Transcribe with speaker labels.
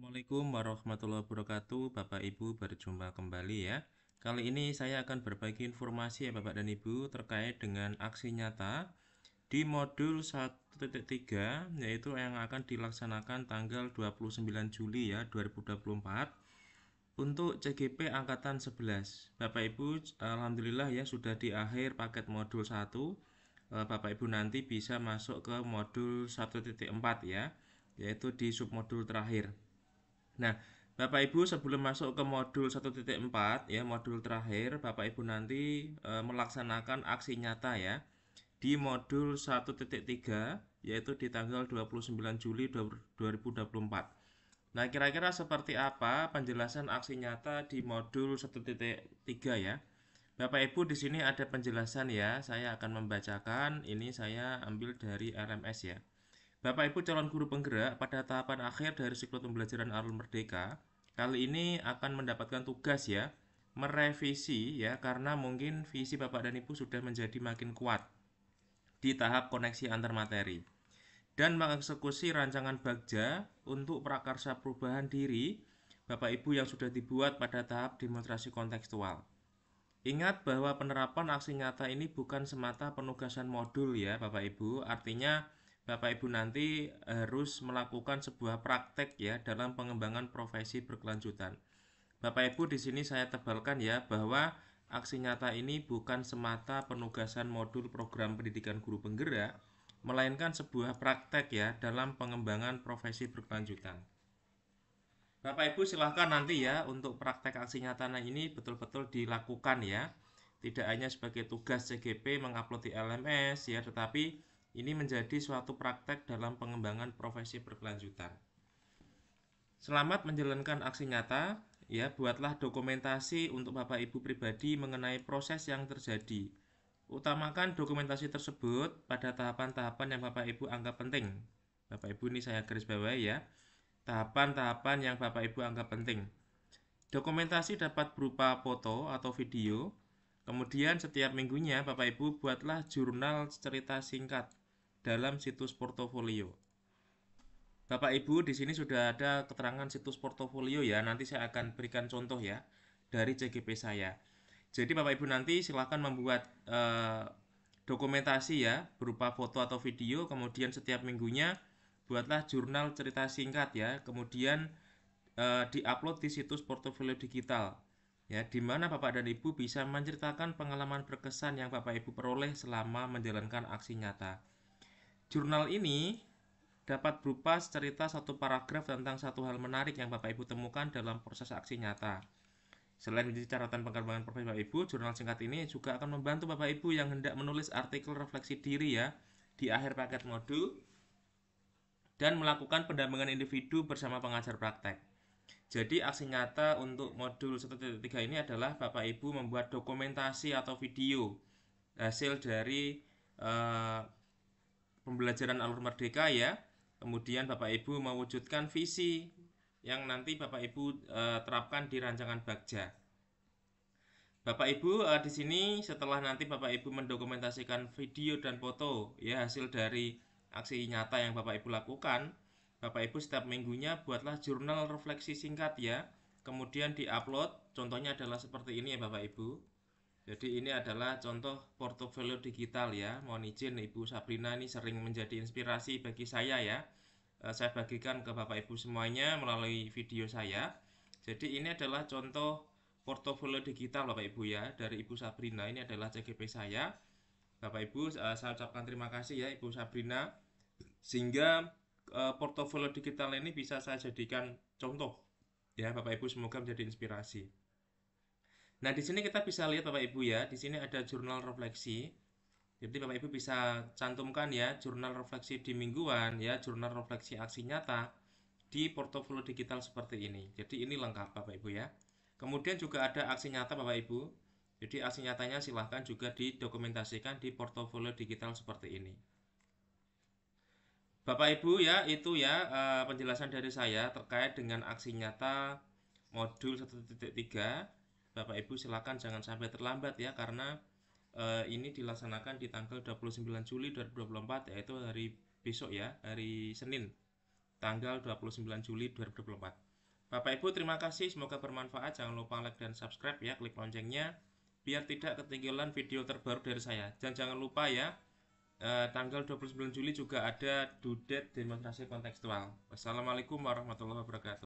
Speaker 1: Assalamualaikum warahmatullahi wabarakatuh Bapak Ibu berjumpa kembali ya Kali ini saya akan berbagi informasi ya Bapak dan Ibu terkait dengan aksi nyata di modul 1.3 yaitu yang akan dilaksanakan tanggal 29 Juli ya 2024 untuk CGP Angkatan 11 Bapak Ibu Alhamdulillah ya sudah di akhir paket modul 1 eh, Bapak Ibu nanti bisa masuk ke modul 1.4 ya yaitu di submodul terakhir Nah, Bapak Ibu sebelum masuk ke modul 1.4 ya, modul terakhir Bapak Ibu nanti e, melaksanakan aksi nyata ya di modul 1.3 yaitu di tanggal 29 Juli 2024. Nah, kira-kira seperti apa penjelasan aksi nyata di modul 1.3 ya? Bapak Ibu di sini ada penjelasan ya. Saya akan membacakan, ini saya ambil dari RMS ya. Bapak Ibu calon guru penggerak pada tahapan akhir dari siklus pembelajaran Arul Merdeka kali ini akan mendapatkan tugas ya merevisi ya karena mungkin visi Bapak dan Ibu sudah menjadi makin kuat di tahap koneksi antar materi dan mengeksekusi rancangan bagja untuk prakarsa perubahan diri Bapak Ibu yang sudah dibuat pada tahap demonstrasi kontekstual. Ingat bahwa penerapan aksi nyata ini bukan semata penugasan modul ya Bapak Ibu, artinya Bapak Ibu nanti harus melakukan sebuah praktek ya dalam pengembangan profesi berkelanjutan. Bapak Ibu di sini saya tebalkan ya bahwa aksi nyata ini bukan semata penugasan modul program pendidikan guru penggerak, melainkan sebuah praktek ya dalam pengembangan profesi berkelanjutan. Bapak Ibu silahkan nanti ya untuk praktek aksi nyata nah ini betul-betul dilakukan ya. Tidak hanya sebagai tugas CGP mengupload di LMS ya, tetapi ini menjadi suatu praktek dalam pengembangan profesi berkelanjutan. Selamat menjalankan aksi nyata, ya buatlah dokumentasi untuk Bapak Ibu pribadi mengenai proses yang terjadi. Utamakan dokumentasi tersebut pada tahapan-tahapan yang Bapak Ibu anggap penting. Bapak Ibu ini saya garis bawahi ya. Tahapan-tahapan yang Bapak Ibu anggap penting. Dokumentasi dapat berupa foto atau video. Kemudian setiap minggunya Bapak Ibu buatlah jurnal cerita singkat dalam situs portofolio. Bapak Ibu, di sini sudah ada keterangan situs portofolio ya. Nanti saya akan berikan contoh ya dari CGP saya. Jadi Bapak Ibu nanti silahkan membuat eh, dokumentasi ya berupa foto atau video. Kemudian setiap minggunya buatlah jurnal cerita singkat ya. Kemudian eh, diupload di situs portofolio digital ya, di mana Bapak dan Ibu bisa menceritakan pengalaman berkesan yang Bapak Ibu peroleh selama menjalankan aksi nyata. Jurnal ini dapat berupa cerita satu paragraf tentang satu hal menarik yang Bapak Ibu temukan dalam proses aksi nyata. Selain menjadi catatan pengembangan profesi Bapak Ibu, jurnal singkat ini juga akan membantu Bapak Ibu yang hendak menulis artikel refleksi diri ya di akhir paket modul dan melakukan pendampingan individu bersama pengajar praktek. Jadi aksi nyata untuk modul 1.3 ini adalah Bapak Ibu membuat dokumentasi atau video hasil dari eh, pembelajaran alur merdeka ya. Kemudian Bapak Ibu mewujudkan visi yang nanti Bapak Ibu e, terapkan di rancangan Bagja. Bapak Ibu e, di sini setelah nanti Bapak Ibu mendokumentasikan video dan foto ya hasil dari aksi nyata yang Bapak Ibu lakukan, Bapak Ibu setiap minggunya buatlah jurnal refleksi singkat ya. Kemudian diupload, contohnya adalah seperti ini ya Bapak Ibu. Jadi ini adalah contoh portofolio digital ya. Mohon izin Ibu Sabrina ini sering menjadi inspirasi bagi saya ya. Eh, saya bagikan ke Bapak Ibu semuanya melalui video saya. Jadi ini adalah contoh portofolio digital Bapak Ibu ya dari Ibu Sabrina. Ini adalah CGP saya. Bapak Ibu eh, saya ucapkan terima kasih ya Ibu Sabrina sehingga eh, portofolio digital ini bisa saya jadikan contoh ya Bapak Ibu semoga menjadi inspirasi. Nah, di sini kita bisa lihat Bapak Ibu ya, di sini ada jurnal refleksi. Jadi Bapak Ibu bisa cantumkan ya jurnal refleksi di mingguan ya, jurnal refleksi aksi nyata di portofolio digital seperti ini. Jadi ini lengkap Bapak Ibu ya. Kemudian juga ada aksi nyata Bapak Ibu. Jadi aksi nyatanya silahkan juga didokumentasikan di portofolio digital seperti ini. Bapak Ibu ya itu ya eh, penjelasan dari saya terkait dengan aksi nyata modul 1.3 Bapak Ibu silakan jangan sampai terlambat ya karena eh, ini dilaksanakan di tanggal 29 Juli 2024 yaitu hari besok ya, hari Senin tanggal 29 Juli 2024. Bapak Ibu terima kasih, semoga bermanfaat. Jangan lupa like dan subscribe ya, klik loncengnya biar tidak ketinggalan video terbaru dari saya. Dan jangan lupa ya, eh, tanggal 29 Juli juga ada Dudet Demonstrasi Kontekstual. Wassalamualaikum warahmatullahi wabarakatuh.